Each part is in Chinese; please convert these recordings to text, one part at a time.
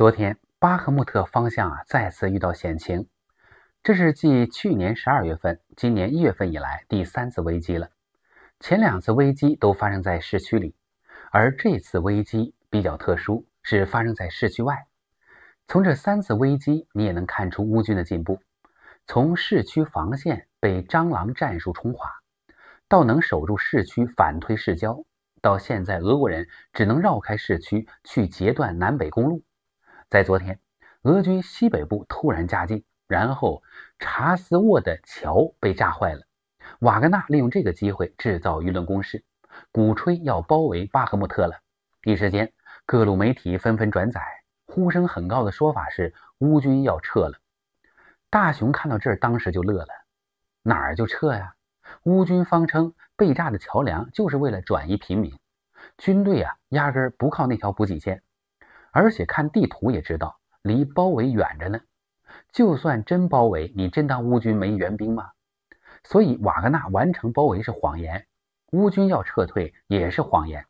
昨天，巴赫穆特方向啊再次遇到险情，这是继去年十二月份、今年一月份以来第三次危机了。前两次危机都发生在市区里，而这次危机比较特殊，是发生在市区外。从这三次危机，你也能看出乌军的进步：从市区防线被蟑螂战术冲垮，到能守住市区反推市郊，到现在俄国人只能绕开市区去截断南北公路。在昨天，俄军西北部突然加进，然后查斯沃的桥被炸坏了。瓦格纳利用这个机会制造舆论攻势，鼓吹要包围巴赫穆特了。一时间，各路媒体纷纷转载，呼声很高的说法是乌军要撤了。大雄看到这儿，当时就乐了：“哪儿就撤呀？乌军方称被炸的桥梁就是为了转移平民，军队啊压根不靠那条补给线。”而且看地图也知道，离包围远着呢。就算真包围，你真当乌军没援兵吗？所以瓦格纳完成包围是谎言，乌军要撤退也是谎言。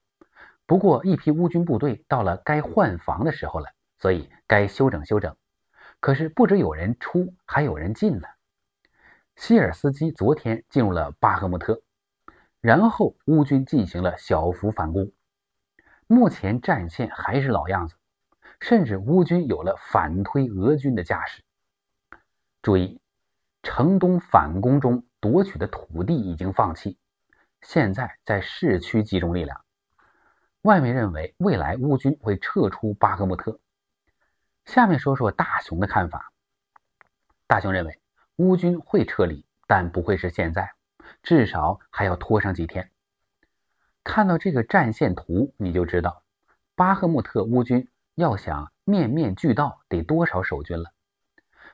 不过一批乌军部队到了该换防的时候了，所以该休整休整。可是不止有人出，还有人进呢。希尔斯基昨天进入了巴赫穆特，然后乌军进行了小幅反攻。目前战线还是老样子。甚至乌军有了反推俄军的架势。注意，城东反攻中夺取的土地已经放弃，现在在市区集中力量。外媒认为，未来乌军会撤出巴赫穆特。下面说说大雄的看法。大雄认为，乌军会撤离，但不会是现在，至少还要拖上几天。看到这个战线图，你就知道，巴赫穆特乌军。要想面面俱到，得多少守军了？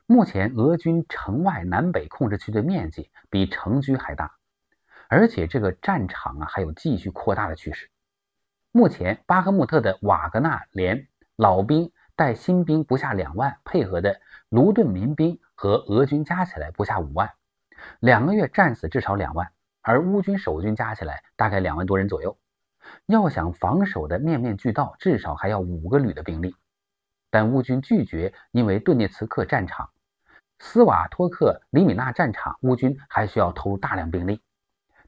目前俄军城外南北控制区的面积比城居还大，而且这个战场啊还有继续扩大的趋势。目前巴赫穆特的瓦格纳连老兵带新兵不下两万，配合的卢顿民兵和俄军加起来不下五万。两个月战死至少两万，而乌军守军加起来大概两万多人左右。要想防守的面面俱到，至少还要五个旅的兵力，但乌军拒绝，因为顿涅茨克战场、斯瓦托克里米纳战场，乌军还需要投入大量兵力。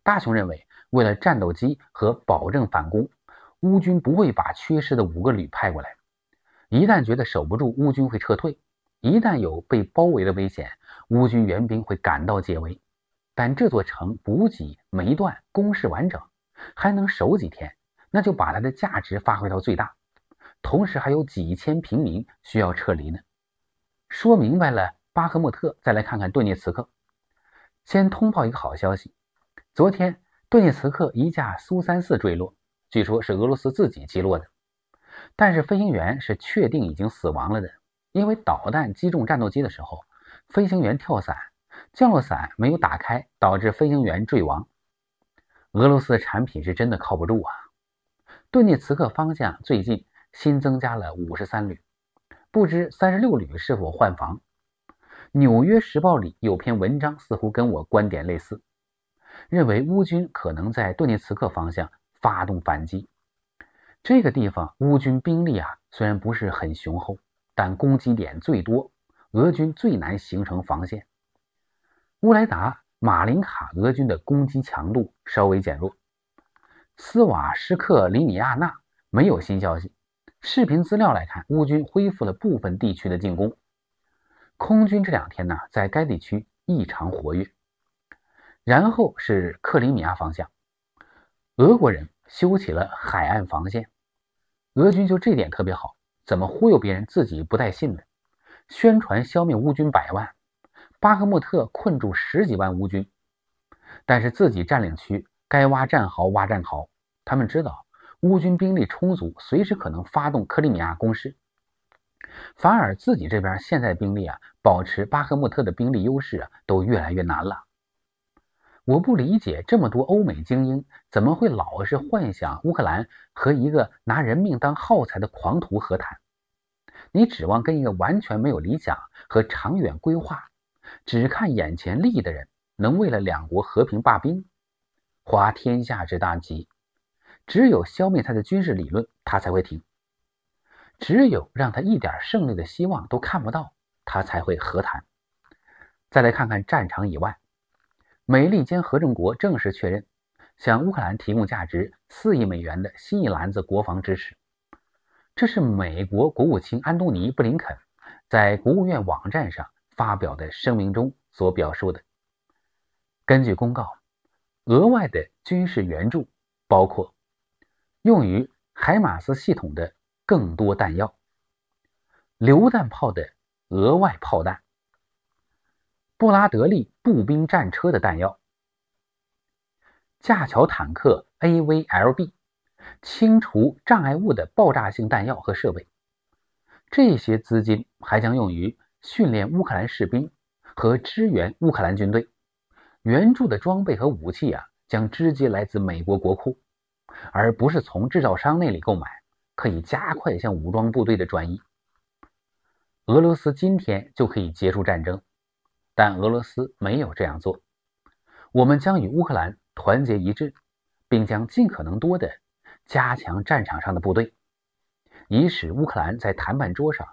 大熊认为，为了战斗机和保证反攻，乌军不会把缺失的五个旅派过来。一旦觉得守不住，乌军会撤退；一旦有被包围的危险，乌军援兵会赶到解围。但这座城补给没断，工事完整。还能守几天？那就把它的价值发挥到最大。同时还有几千平民需要撤离呢。说明白了，巴赫穆特，再来看看顿涅茨克。先通报一个好消息：昨天顿涅茨克一架苏 -34 坠落，据说是俄罗斯自己击落的，但是飞行员是确定已经死亡了的，因为导弹击中战斗机的时候，飞行员跳伞，降落伞没有打开，导致飞行员坠亡。俄罗斯的产品是真的靠不住啊！顿涅茨克方向最近新增加了五十三旅，不知三十六旅是否换防？《纽约时报》里有篇文章，似乎跟我观点类似，认为乌军可能在顿涅茨克方向发动反击。这个地方乌军兵力啊，虽然不是很雄厚，但攻击点最多，俄军最难形成防线。乌莱达。马林卡俄军的攻击强度稍微减弱，斯瓦什克里米亚纳没有新消息。视频资料来看，乌军恢复了部分地区的进攻。空军这两天呢，在该地区异常活跃。然后是克里米亚方向，俄国人修起了海岸防线。俄军就这点特别好，怎么忽悠别人，自己不带信的，宣传消灭乌军百万。巴赫穆特困住十几万乌军，但是自己占领区该挖战壕挖战壕。他们知道乌军兵力充足，随时可能发动克里米亚攻势。反而自己这边现在兵力啊，保持巴赫穆特的兵力优势啊，都越来越难了。我不理解，这么多欧美精英怎么会老是幻想乌克兰和一个拿人命当耗材的狂徒和谈？你指望跟一个完全没有理想和长远规划？只看眼前利益的人，能为了两国和平罢兵，滑天下之大稽。只有消灭他的军事理论，他才会停；只有让他一点胜利的希望都看不到，他才会和谈。再来看看战场以外，美利坚合众国正式确认，向乌克兰提供价值四亿美元的新一篮子国防支持。这是美国国务卿安东尼·布林肯在国务院网站上。发表的声明中所表述的。根据公告，额外的军事援助包括用于海马斯系统的更多弹药、榴弹炮的额外炮弹、布拉德利步兵战车的弹药、架桥坦克 AVLB、清除障碍物的爆炸性弹药和设备。这些资金还将用于。训练乌克兰士兵和支援乌克兰军队，援助的装备和武器啊，将直接来自美国国库，而不是从制造商那里购买，可以加快向武装部队的转移。俄罗斯今天就可以结束战争，但俄罗斯没有这样做。我们将与乌克兰团结一致，并将尽可能多地加强战场上的部队，以使乌克兰在谈判桌上。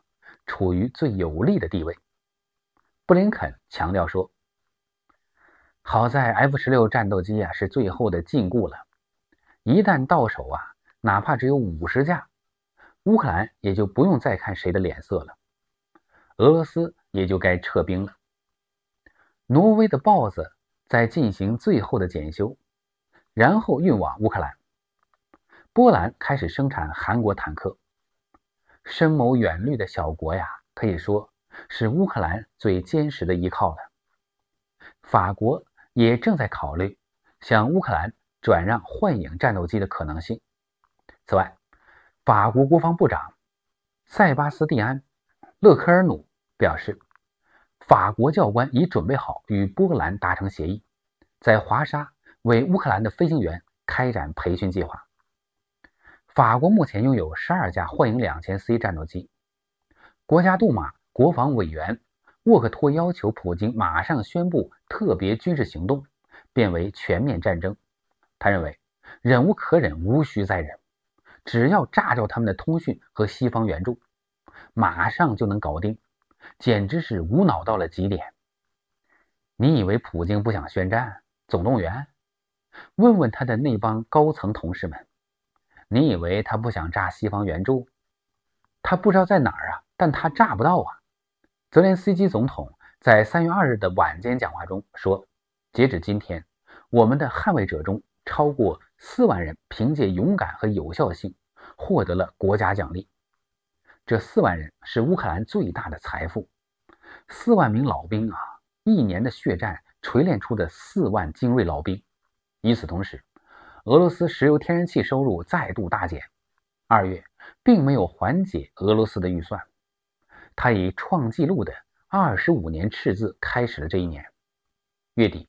处于最有利的地位，布林肯强调说：“好在 F 十六战斗机啊是最后的禁锢了，一旦到手啊，哪怕只有五十架，乌克兰也就不用再看谁的脸色了，俄罗斯也就该撤兵了。”挪威的豹子在进行最后的检修，然后运往乌克兰。波兰开始生产韩国坦克。深谋远虑的小国呀，可以说是乌克兰最坚实的依靠了。法国也正在考虑向乌克兰转让幻影战斗机的可能性。此外，法国国防部长塞巴斯蒂安·勒科尔努表示，法国教官已准备好与波兰达成协议，在华沙为乌克兰的飞行员开展培训计划。法国目前拥有十二架幻影两千 C 战斗机。国家杜马国防委员沃克托要求普京马上宣布特别军事行动变为全面战争。他认为忍无可忍，无需再忍，只要炸掉他们的通讯和西方援助，马上就能搞定，简直是无脑到了极点。你以为普京不想宣战、总动员？问问他的那帮高层同事们。你以为他不想炸西方援助？他不知道在哪儿啊，但他炸不到啊。泽连斯基总统在三月二日的晚间讲话中说：“截止今天，我们的捍卫者中超过四万人凭借勇敢和有效性获得了国家奖励。这四万人是乌克兰最大的财富，四万名老兵啊，一年的血战锤炼出的四万精锐老兵。与此同时。”俄罗斯石油天然气收入再度大减，二月并没有缓解俄罗斯的预算。他以创纪录的二十五年赤字开始了这一年。月底，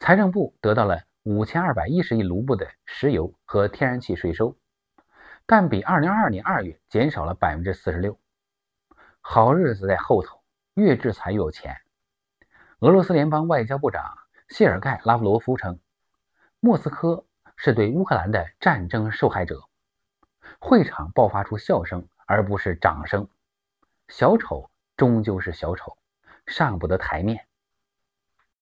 财政部得到了五千二百一十亿卢布的石油和天然气税收，但比二零二二年二月减少了百分之四十六。好日子在后头，越制裁越有钱。俄罗斯联邦外交部长谢尔盖·拉夫罗夫称，莫斯科。是对乌克兰的战争受害者，会场爆发出笑声，而不是掌声。小丑终究是小丑，上不得台面。